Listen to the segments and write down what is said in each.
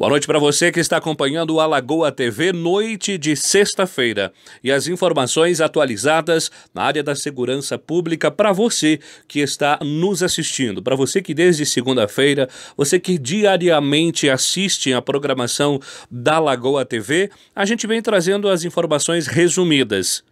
Boa noite para você que está acompanhando o Alagoa TV noite de sexta-feira e as informações atualizadas na área da segurança pública para você que está nos assistindo, para você que desde segunda-feira, você que diariamente assiste a programação da Alagoa TV, a gente vem trazendo as informações resumidas.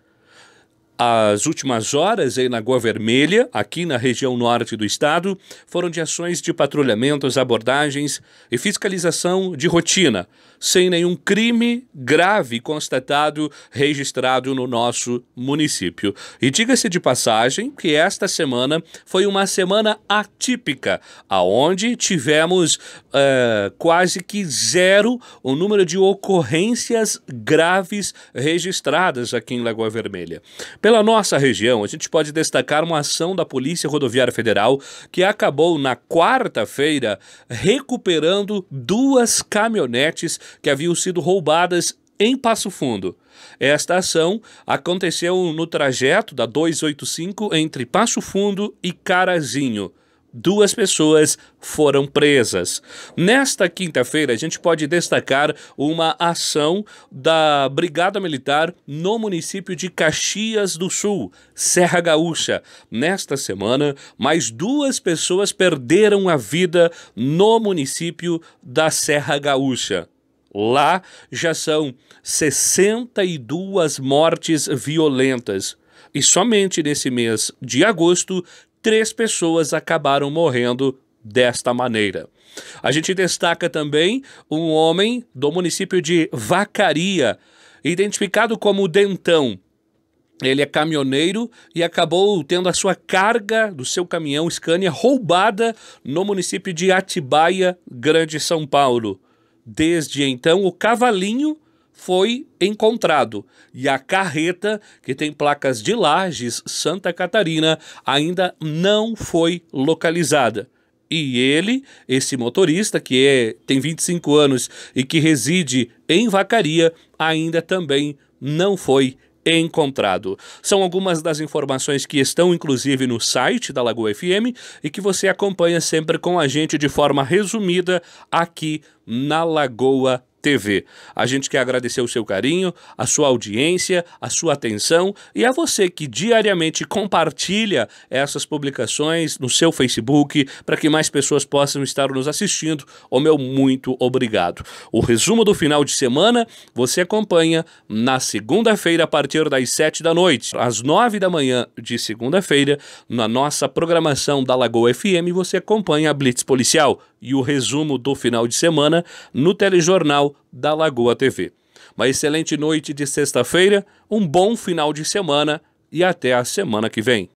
As últimas horas em Lagoa Vermelha, aqui na região norte do estado, foram de ações de patrulhamentos, abordagens e fiscalização de rotina, sem nenhum crime grave constatado registrado no nosso município. E diga-se de passagem que esta semana foi uma semana atípica, aonde tivemos uh, quase que zero o número de ocorrências graves registradas aqui em Lagoa Vermelha. Pela nossa região, a gente pode destacar uma ação da Polícia Rodoviária Federal que acabou na quarta-feira recuperando duas caminhonetes que haviam sido roubadas em Passo Fundo. Esta ação aconteceu no trajeto da 285 entre Passo Fundo e Carazinho duas pessoas foram presas. Nesta quinta-feira, a gente pode destacar uma ação da Brigada Militar no município de Caxias do Sul, Serra Gaúcha. Nesta semana, mais duas pessoas perderam a vida no município da Serra Gaúcha. Lá já são 62 mortes violentas. E somente nesse mês de agosto, três pessoas acabaram morrendo desta maneira. A gente destaca também um homem do município de Vacaria, identificado como Dentão. Ele é caminhoneiro e acabou tendo a sua carga do seu caminhão Scania roubada no município de Atibaia, Grande São Paulo. Desde então, o cavalinho foi encontrado e a carreta, que tem placas de Lages, Santa Catarina, ainda não foi localizada. E ele, esse motorista que é, tem 25 anos e que reside em Vacaria, ainda também não foi encontrado. São algumas das informações que estão inclusive no site da Lagoa FM e que você acompanha sempre com a gente de forma resumida aqui na Lagoa TV. A gente quer agradecer o seu carinho, a sua audiência, a sua atenção e a você que diariamente compartilha essas publicações no seu Facebook para que mais pessoas possam estar nos assistindo. O meu muito obrigado. O resumo do final de semana você acompanha na segunda-feira a partir das sete da noite. Às nove da manhã de segunda-feira, na nossa programação da Lagoa FM, você acompanha a Blitz Policial e o resumo do final de semana no telejornal da Lagoa TV. Uma excelente noite de sexta-feira, um bom final de semana e até a semana que vem.